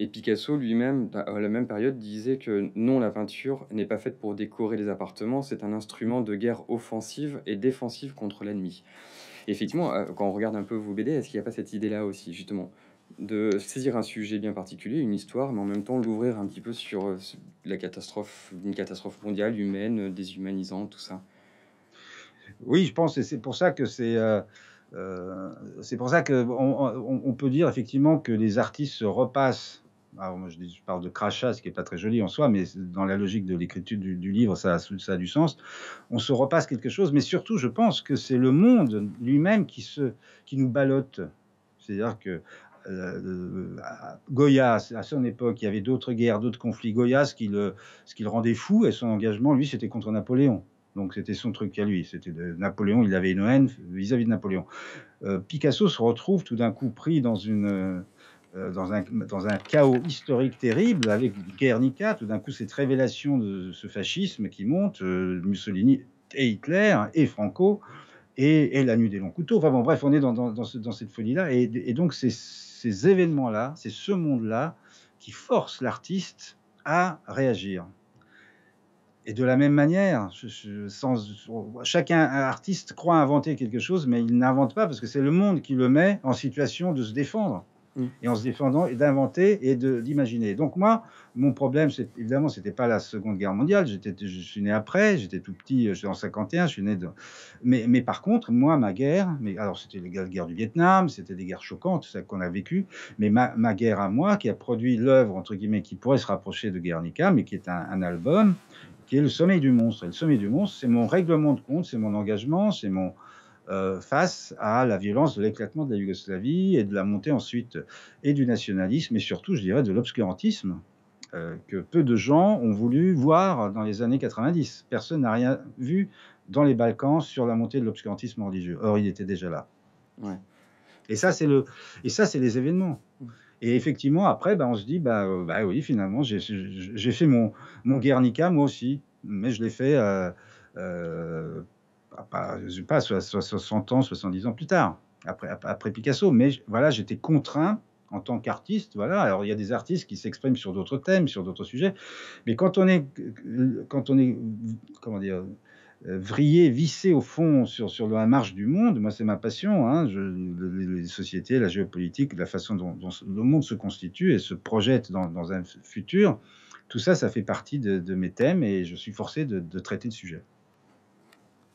Et Picasso lui-même, à la même période, disait que non, la peinture n'est pas faite pour décorer les appartements, c'est un instrument de guerre offensive et défensive contre l'ennemi. Effectivement, euh, quand on regarde un peu vos BD, est-ce qu'il n'y a pas cette idée-là aussi, justement de saisir un sujet bien particulier, une histoire, mais en même temps l'ouvrir un petit peu sur euh, la catastrophe, une catastrophe mondiale, humaine, déshumanisante, tout ça. Oui, je pense, et c'est pour ça que c'est euh, c'est pour ça que on, peut dire effectivement que les artistes se repassent alors je, parle de crachat, ce qui n'est pas très joli en soi, mais dans la logique de l'écriture du, livre, ça, ça a du sens. On se repasse quelque chose, mais surtout, je pense que c'est le monde lui-même qui, nous ballotte. C'est-à-dire que euh, Goya, à son époque, il y avait d'autres guerres, d'autres conflits. Goya, ce qui, le, rendait fou, et son engagement, lui, c'était contre Napoléon. Donc c'était son truc à lui. C'était Napoléon, il avait une haine vis-à-vis de Napoléon. Euh, Picasso se retrouve tout d'un coup pris dans une euh, dans un, dans un, chaos historique terrible avec Guernica, tout d'un coup cette révélation de ce fascisme qui monte, euh, Mussolini et Hitler et Franco et, la nuit des longs couteaux. Enfin bon, bref, on est dans, cette folie-là. Et, donc ces, ces événements-là, c'est ce monde-là qui force l'artiste à réagir. Et de la même manière, chacun artiste croit inventer quelque chose, mais il n'invente pas parce que c'est le monde qui le met en situation de se défendre. Mm. et en se défendant et d'inventer et d'imaginer. Donc moi, mon problème, c'est évidemment, c'était pas la Seconde Guerre mondiale. J'étais, je suis né après, j'étais tout petit, je suis en 51, je suis né de. Mais, mais par contre, moi, ma guerre, mais alors c'était les guerre du Vietnam, c'était des guerres choquantes, ça qu'on a vécu. Mais ma, ma, guerre à moi, qui a produit l'œuvre entre guillemets qui pourrait se rapprocher de Guernica, mais qui est un, un album, qui est le sommeil du monstre. Et le sommeil du monstre, c'est mon règlement de compte, c'est mon engagement, c'est mon euh, face à la violence de l'éclatement de la Yougoslavie et de la montée ensuite et du nationalisme et surtout, je dirais, de l'obscurantisme euh, que peu de gens ont voulu voir dans les années 90. Personne n'a rien vu dans les Balkans sur la montée de l'obscurantisme religieux. Or, il était déjà là. Ouais. Et ça, c'est le, et ça, c'est les événements. Et effectivement, après, bah, on se dit, bah, euh, bah oui, finalement, j'ai fait mon, mon Guernica, moi aussi, mais je l'ai fait pas, je sais pas, 60 ans, 70 ans plus tard, après, après Picasso. Mais voilà, j'étais contraint en tant qu'artiste. Voilà. Alors, il y a des artistes qui s'expriment sur d'autres thèmes, sur d'autres sujets. Mais quand on est, quand on est, comment dire, vrillé, vissé au fond sur, la marche du monde, moi c'est ma passion, hein. les, sociétés, la géopolitique, la façon dont, le monde se constitue et se projette dans, un futur, tout ça, ça fait partie de, mes thèmes et je suis forcé de, de traiter le sujet.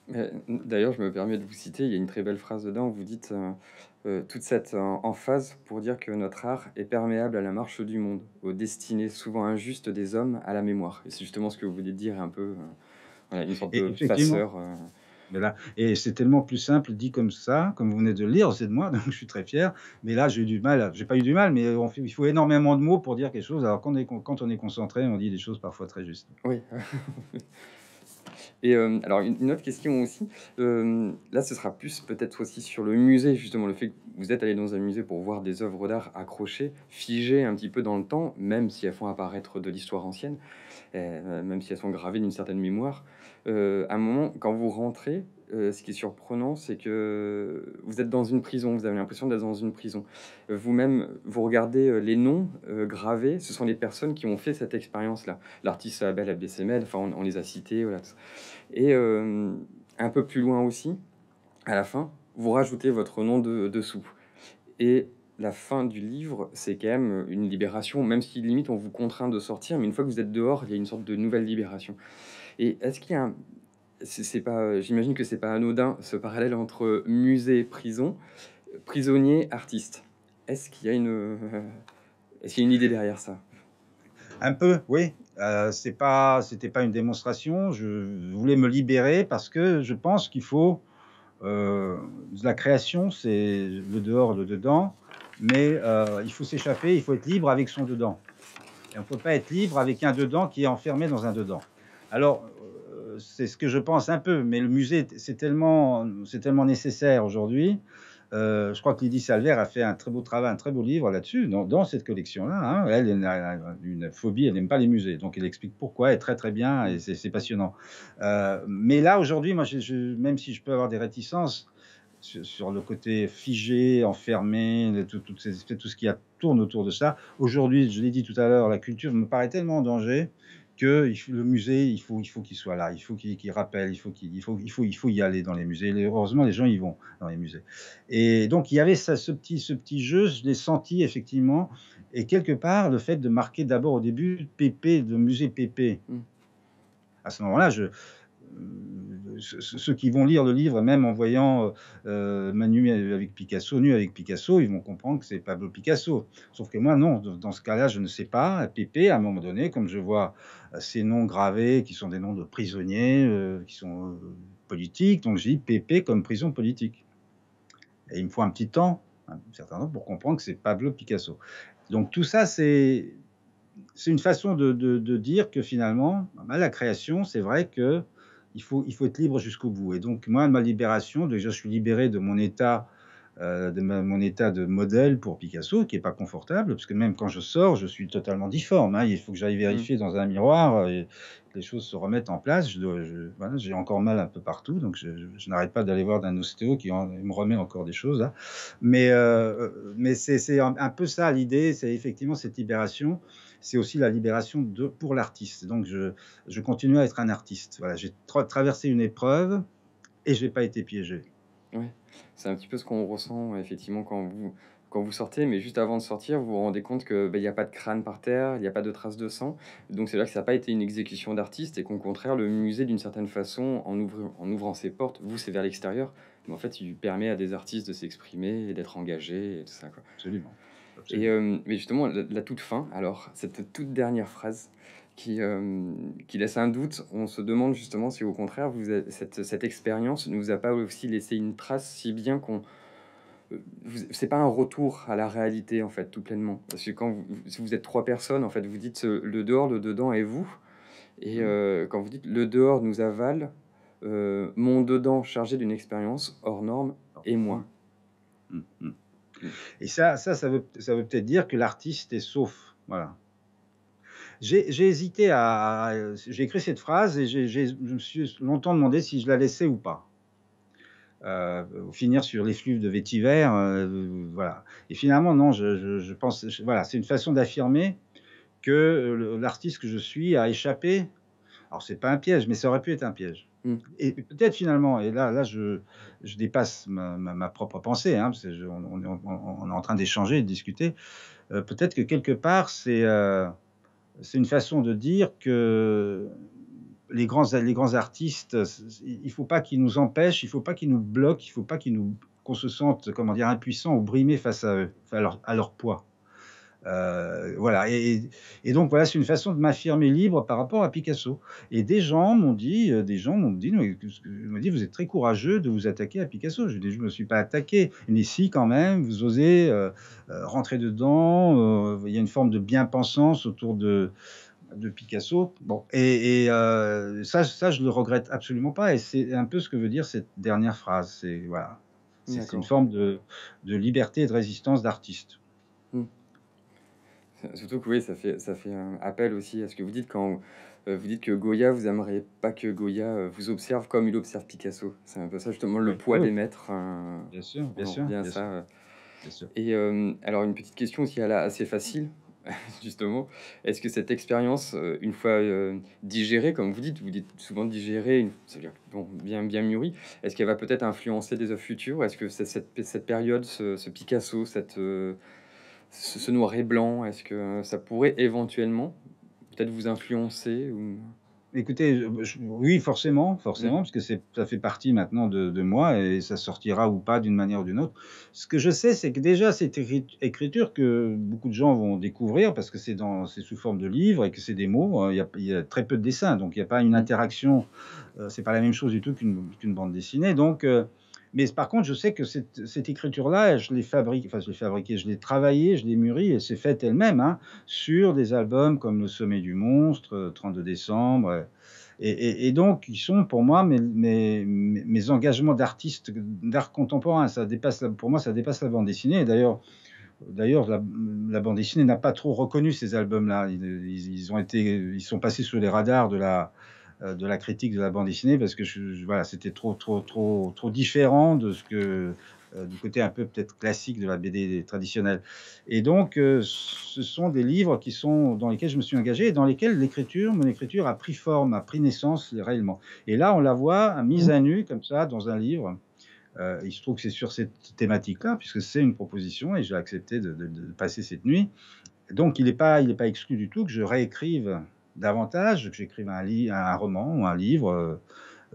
D'ailleurs, je me permets de vous citer, il y a une très belle phrase dedans où vous dites euh, euh, toute cette en euh, emphase pour dire que notre art est perméable à la marche du monde, aux destinées souvent injustes des hommes, à la mémoire. Et c'est justement ce que vous voulez dire un peu, une sorte de passeur. là, et c'est tellement plus simple dit comme ça, comme vous venez de le lire, c'est de moi, (laughs) donc je suis très fier. Mais là, j'ai eu du mal, j'ai pas eu du mal, mais il faut énormément de mots pour dire quelque chose. Alors quand est, quand on est concentré, on dit des choses parfois très justes. Oui. (laughs) Et euh, alors, une, autre question aussi, euh, là, ce sera plus peut-être aussi sur le musée, justement, le fait que vous êtes allé dans un musée pour voir des œuvres d'art accrochées, figées un petit peu dans le temps, même si elles font apparaître de l'histoire ancienne, euh, même si elles sont gravées d'une certaine mémoire. à un moment, quand vous rentrez, euh, ce qui est surprenant, c'est que vous êtes dans une prison, vous avez l'impression d'être dans une prison. Euh, vous-même, vous regardez euh, les noms gravés, ce sont les personnes qui ont fait cette expérience-là. L'artiste Abel Abdessemel, enfin, on, les a cités. Et un peu plus loin aussi, à la fin, vous rajoutez votre nom de, dessous. Et la fin du livre, c'est quand même une libération, même si limite on vous contraint de sortir, mais une fois que vous êtes dehors, il y a une sorte de nouvelle libération. Et est-ce qu'il y a un c'est pas, euh, j'imagine que c'est pas anodin ce parallèle entre musée, prison, prisonnier, artiste. Est-ce qu'il y a une, euh, est-ce qu'il y a une idée derrière ça Un peu, oui. Euh, c'est pas, c'était pas une démonstration. Je voulais me libérer parce que je pense qu'il faut euh, la création, c'est le dehors, le dedans, mais il faut s'échapper, il faut être libre avec son dedans. Et on ne peut pas être libre avec un dedans qui est enfermé dans un dedans. Alors, c'est ce que je pense un peu, mais le musée, c'est tellement, tellement nécessaire aujourd'hui. Euh, je crois que Lydie Salver a fait un très beau travail, un très beau livre là-dessus, dans, cette collection-là. Hein. Elle, a une phobie, elle n'aime pas les musées, donc elle explique pourquoi, et très très bien, et c'est passionnant. Euh, mais là, aujourd'hui, moi, même si je peux avoir des réticences sur, le côté figé, enfermé, tout ce qui tourne autour de ça, aujourd'hui, je l'ai dit tout à l'heure, la culture me paraît tellement en danger que le musée, il faut, il faut qu'il soit là, il faut qu'il rappelle, il faut qu'il il faut, il faut, il faut y aller dans les musées. heureusement, les gens y vont dans les musées. Et donc, il y avait ça, ce, petit, ce petit jeu, je l'ai senti effectivement. Et quelque part, le fait de marquer d'abord au début PP, de musée PP. Mmh. À ce moment-là, je, ceux qui vont lire le livre, même en voyant euh, euh, Manu avec Picasso, nu avec Picasso, ils vont comprendre que c'est Pablo Picasso. Sauf que moi, non, dans ce cas-là, je ne sais pas. Pépé, à un moment donné, comme je vois euh, ces noms gravés qui sont des noms de prisonniers, qui sont politiques, donc j'ai dit Pépé comme prison politique. Et il me faut un petit temps, un certain temps, pour comprendre que c'est Pablo Picasso. Donc tout ça, c'est c'est une façon de, de, dire que finalement, ben, la création, c'est vrai que il faut, être libre jusqu'au bout. Et donc, moi, ma libération, déjà, je suis libéré de mon état, euh, de mon état de modèle pour Picasso, qui n'est pas confortable, parce que même quand je sors, je suis totalement difforme. Hein. il faut que j'aille mmh. vérifier dans un miroir, euh, et les choses se remettent en place. J'ai encore mal un peu partout, donc je, n'arrête pas d'aller voir d'un ostéo qui me remet encore des choses. Hein. Euh, mais, c'est un, peu ça l'idée, c'est effectivement cette libération c'est aussi la libération pour l'artiste. Donc je, continue à être un artiste. Voilà, j'ai traversé une épreuve et je n'ai pas été piégé. Ouais. C'est un petit peu ce qu'on ressent effectivement quand vous, quand vous sortez, mais juste avant de sortir, vous vous rendez compte qu'il bah, n'y a pas de crâne par terre, il n'y a pas de traces de sang. Donc c'est là que ça n'a pas été une exécution d'artiste et qu'au contraire, le musée, d'une certaine façon, en, ouvrant, ses portes, vous, c'est vers l'extérieur, mais en fait, il permet à des artistes de s'exprimer et d'être engagés et tout ça. Absolument. Et euh, mais justement, la, toute fin, alors, cette toute dernière phrase qui, euh, qui laisse un doute, on se demande justement si au contraire, vous cette, expérience ne vous a pas aussi laissé une trace si bien qu'on... Euh, c'est pas un retour à la réalité en fait, tout pleinement. Parce que quand vous, si vous êtes trois personnes, en fait, vous dites le dehors, le dedans et vous. Et mm. quand vous dites le dehors nous avale, mon dedans chargé d'une expérience hors norme et moi. Mm, mm. Et ça, ça, ça veut, peut-être dire que l'artiste est sauf. Voilà. J'ai hésité à. J'ai écrit cette phrase et je me suis longtemps demandé si je la laissais ou pas. Euh, finir sur les de vétiver, euh, voilà. Et finalement, non, je, pense, voilà, c'est une façon d'affirmer que l'artiste que je suis a échappé. Alors, c'est pas un piège, mais ça aurait pu être un piège. Mm. Et peut-être finalement, et là, là je, dépasse ma, propre pensée, hein, on, est en train d'échanger de discuter, euh, peut-être que quelque part, euh, c'est une façon de dire que les grands, les grands artistes, il ne faut pas qu'ils nous empêchent, il ne faut pas qu'ils nous bloquent, il ne faut pas qu'on se sente, comment dire, impuissant ou brimé face à eux, à leur poids. Euh, voilà. Et, donc, voilà, c'est une façon de m'affirmer libre par rapport à Picasso. Et des gens m'ont dit, euh, des gens m'ont dit, dit, vous êtes très courageux de vous attaquer à Picasso. Je dis, je me suis pas attaqué. Mais si, quand même, vous osez euh, rentrer dedans. Il y a une forme de bien-pensance autour de Picasso. Bon, et, ça, ça, je le regrette absolument pas. Et c'est un peu ce que veut dire cette dernière phrase. C'est voilà, c'est une forme de liberté et de résistance d'artiste. (laughs) Surtout que oui, ça fait, ça fait un appel aussi à ce que vous dites quand euh, vous dites que Goya, vous aimeriez pas que Goya euh, vous observe comme il observe Picasso. C'est un peu ça justement le poids des maîtres. Hein. bien sûr, bien euh. sûr. Et alors une petite question aussi elle est assez facile. (laughs) justement, est-ce que cette expérience, une fois digérée, comme vous dites, vous dites souvent digérée, cest à dire bon, bien, bien mûrie, est-ce qu'elle va peut-être influencer des œuvres futures Est-ce que cette, cette, période, ce Picasso, cette, ce, noir et blanc, est-ce que ça pourrait éventuellement peut-être vous influencer ou... Écoutez, oui, forcément, forcément, parce que ça fait partie maintenant de, de, moi et ça sortira ou pas d'une manière ou d'une autre. Ce que je sais, c'est que déjà cette écriture que beaucoup de gens vont découvrir parce que c'est dans, sous forme de livre et que c'est des mots. Euh, il y, a, très peu de dessins, donc il n'y a pas une mm. interaction. Euh, c'est pas la même chose du tout qu'une, bande dessinée. Donc euh, mais par contre, je sais que cette, écriture-là, je l'ai fabriquée, je l'ai fabriquée, je l'ai travaillée, je l'ai mûrie, et c'est faite elle-même, hein, sur des albums comme Le Sommet du Monstre, 32 euh, décembre. Euh, et, donc, ils sont pour moi mes, mes engagements d'artiste, d'art contemporain. Ça dépasse, pour moi, ça dépasse la bande dessinée. d'ailleurs, D'ailleurs, la, bande dessinée n'a pas trop reconnu ces albums-là. ils, ont été, ils sont passés sous les radars de la, euh, de la critique de la bande dessinée parce que je, voilà, c'était trop, trop, trop, trop différent de ce que euh, du côté un peu peut-être classique de la BD traditionnelle. Et donc, euh, ce sont des livres qui sont dans lesquels je me suis engagé et dans lesquels l'écriture, mon écriture a pris forme, a pris naissance réellement. Et là, on la voit mise à nu comme ça dans un livre. il se trouve que c'est sur cette thématique-là, puisque c'est une proposition et j'ai accepté de, passer cette nuit. Donc, il n'est pas, il pas exclu du tout que je réécrive davantage, que j'écrive un, un, roman ou un livre, euh,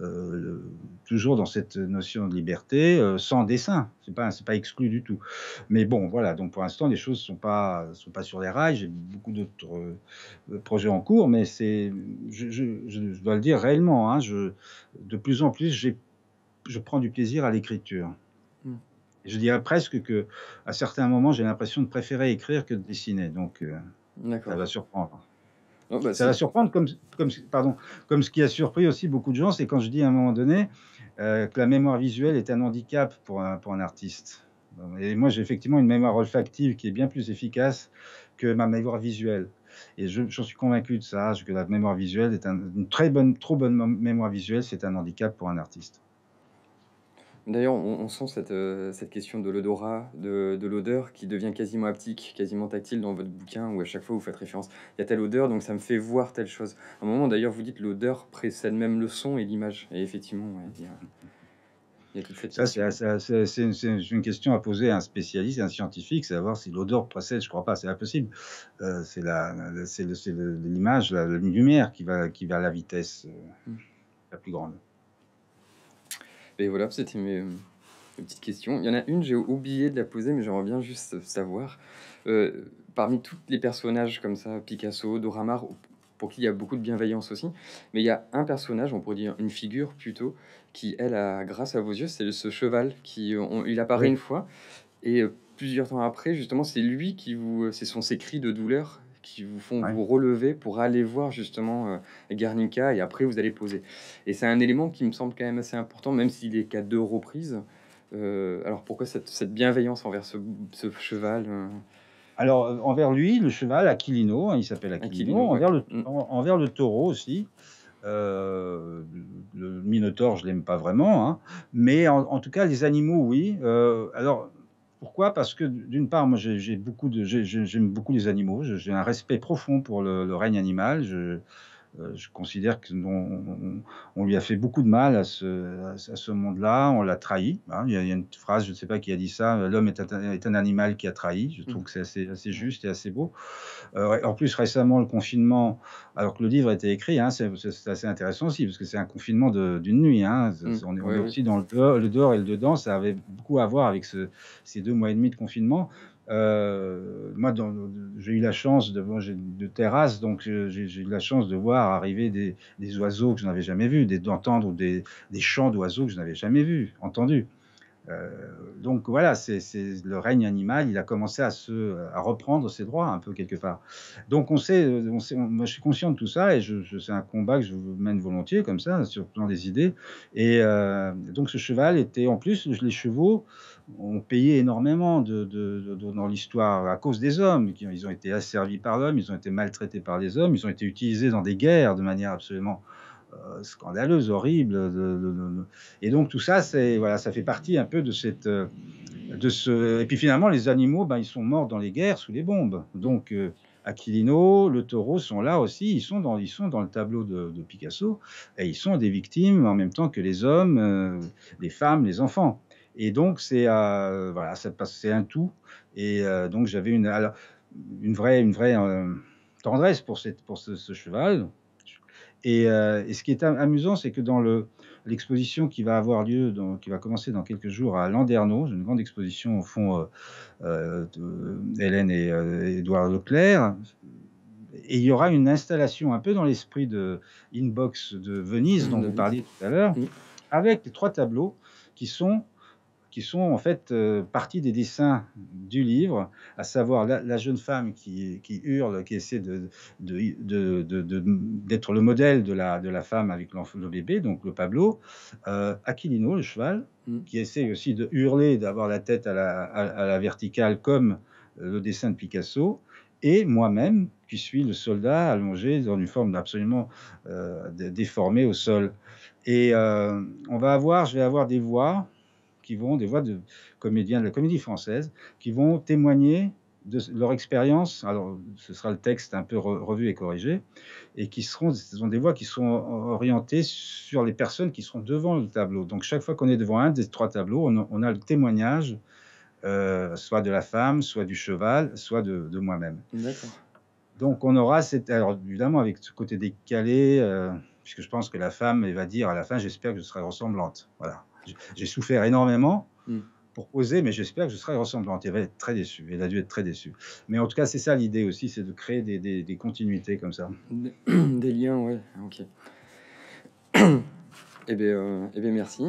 euh, toujours dans cette notion de liberté, euh, sans dessin. C'est pas, pas exclu du tout. Mais bon, voilà. Donc pour l'instant, les choses sont pas, sont pas sur les rails. J'ai beaucoup d'autres projets en cours, mais c'est, je, dois le dire réellement. Hein, de plus en plus, je prends du plaisir à l'écriture. Hmm. Je dirais presque que, à certains moments, j'ai l'impression de préférer écrire que de dessiner. Donc, ça va surprendre. Bah, ça va surprendre, comme, comme, pardon, comme ce qui a surpris aussi beaucoup de gens, c'est quand je dis à un moment donné euh, que la mémoire visuelle est un handicap pour un, pour un artiste. Et moi, j'ai effectivement une mémoire olfactive qui est bien plus efficace que ma mémoire visuelle. Et je, suis convaincu de ça, que la mémoire visuelle est une très bonne, trop bonne mémoire visuelle, c'est un handicap pour un artiste. D'ailleurs, on, sent euh, cette, question de l'odorat, de, l'odeur qui devient quasiment haptique, quasiment tactile dans votre bouquin où à chaque fois vous faites référence. Il y a telle odeur, donc ça me fait voir telle chose. À un moment, d'ailleurs, vous dites l'odeur précède même le son et l'image. Et effectivement, il, y a, il y toute Ça, c'est une, question à poser à un spécialiste, à un scientifique, savoir si l'odeur précède. Je crois pas, c'est impossible. Euh, c'est l'image, la, lumière qui va, qui à la vitesse euh, mm. la plus grande. Et voilà, c'était euh, mes, petites questions. Il y en a une, j'ai oublié de la poser, mais j'aimerais reviens juste savoir. Euh, parmi tous les personnages comme ça, Picasso, Doramar, pour qui il y a beaucoup de bienveillance aussi, mais il y a un personnage, on pourrait dire une figure plutôt, qui, elle, a, grâce à vos yeux, c'est ce cheval qui, euh, il apparaît une fois, et plusieurs temps après, justement, c'est lui qui vous, c'est son cris de douleur qui vous font vous relever pour aller voir justement euh, Guernica et après vous allez poser. Et c'est un élément qui me semble quand même assez important, même s'il est qu'à deux reprises. Euh, alors pourquoi cette, bienveillance envers ce, cheval euh? Alors envers lui, le cheval Aquilino, hein, il s'appelle Aquilino, envers, le, mm. envers le taureau aussi. le Minotaure, je l'aime pas vraiment, hein. mais en, tout cas, les animaux, oui. alors, pourquoi Parce que d'une part, moi, j'ai beaucoup de, j'aime beaucoup les animaux. J'ai un respect profond pour le, le règne animal. Je, euh, je considère qu'on on lui a fait beaucoup de mal à ce, monde-là, on l'a trahi. Hein. Il, y a, une phrase, je ne sais pas qui a dit ça, l'homme est, un animal qui a trahi. Je trouve que c'est assez, mm. juste et assez beau. Euh, en plus, récemment, le confinement, alors que le livre a été écrit, hein, c'est assez intéressant aussi, parce que c'est un confinement d'une nuit. Hein. Mm. on est, aussi dans le dehors, le dehors, et le dedans, ça avait beaucoup à voir avec ces deux mois et demi de confinement. Euh, moi, j'ai eu la chance de, de terrasse, donc euh, j'ai eu la chance de voir arriver des, oiseaux que je n'avais jamais vus, d'entendre des, des chants d'oiseaux que je n'avais jamais vus, entendus. Euh, donc voilà, c'est le règne animal, il a commencé à, reprendre ses droits un peu quelque part. Donc on sait, euh, moi je suis conscient de tout ça et c'est un combat que je mène volontiers comme ça, sur le plan des idées. Et euh, donc ce cheval était, en plus, les chevaux ont payé énormément dans l'histoire à cause des hommes. Ils ont été asservis par l'homme, ils ont été maltraités par les hommes, ils ont été utilisés dans des guerres de manière absolument euh, scandaleuse, horrible. Euh, et donc tout ça, c'est voilà, ça fait partie un peu de cette, euh, de ce. Et puis finalement, les animaux, ben, ils sont morts dans les guerres sous les bombes. Donc Aquilino, le taureau sont là aussi. Ils sont dans, ils sont dans le tableau de, Picasso et ils sont des victimes en même temps que les hommes, les femmes, les enfants. Et donc c'est voilà, c'est un tout. Et donc j'avais une vraie, une vraie tendresse pour cette, pour ce cheval euh, et, ce qui est amusant, c'est que dans le, l'exposition qui va avoir lieu, qui va commencer dans quelques jours à Landerneau, une grande exposition au fond d'Hélène euh, euh, Hélène et Édouard Leclerc. Et il y aura une installation un peu dans l'esprit de Inbox de Venise, dont vous parliez tout à l'heure, avec les trois tableaux qui sont qui sont en fait euh, partie des dessins du livre, à savoir la, jeune femme qui, hurle, qui essaie de, d'être le modèle de la, de la femme avec le bébé, donc le Pablo, euh, Aquilino, le cheval, mm. qui essaie aussi de hurler, d'avoir la tête à la, à, la, verticale comme euh, le dessin de Picasso, et moi-même, qui suis le soldat allongé dans une forme absolument déformée au sol. Et on va avoir, je vais avoir des voix qui vont, des voix de comédiens de la comédie française, qui vont témoigner de leur expérience, alors ce sera le texte un peu revu et corrigé, et qui seront, ce sont des voix qui sont orientées sur les personnes qui sont devant le tableau. Donc chaque fois qu'on est devant un des trois tableaux, on a, le témoignage, euh, soit de la femme, soit du cheval, soit de, moi-même. Donc on aura, cette, alors évidemment avec ce côté décalé, euh, puisque je pense que la femme elle va dire à la fin, j'espère que je serai ressemblante. Voilà. J'ai souffert énormément mm. pour poser, mais j'espère que je serai ressemblant. Il va être très déçu. Il a dû être très déçu. Mais en tout cas, c'est ça l'idée aussi, c'est de créer des, continuités comme ça. Des (clears throat) liens, ouais. Ok. et (clears throat) eh bien, et euh, eh bien, merci.